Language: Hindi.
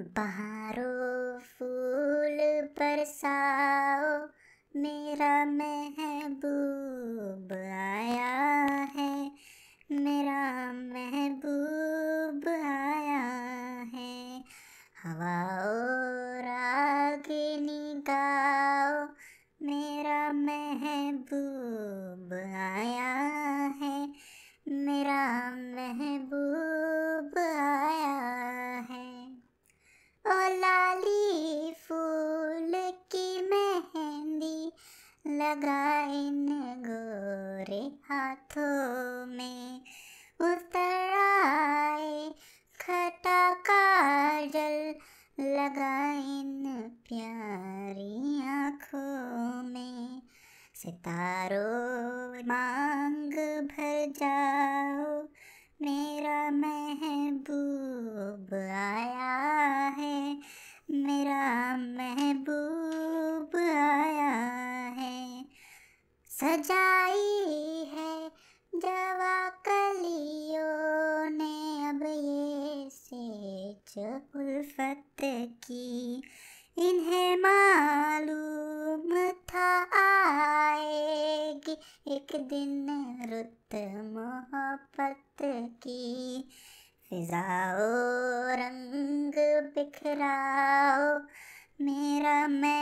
बाहरो फूल बरसाओ मेरा महबूब आया है मेरा महबूब आया है हवाओ रागिनी गाओ मेरा महबूब आया लगा इन गोरे हाथों में उतर आए खटा काजल लगा इन प्यारी आँखों में सितारों मांग भर भजाई है जवा कलियों ने अब ये सेज उल्फत की इन्हें मालूम था आएगी एक दिन रुत मोहब्बत की फिजाओ रंग बिखराओ मेरा मैं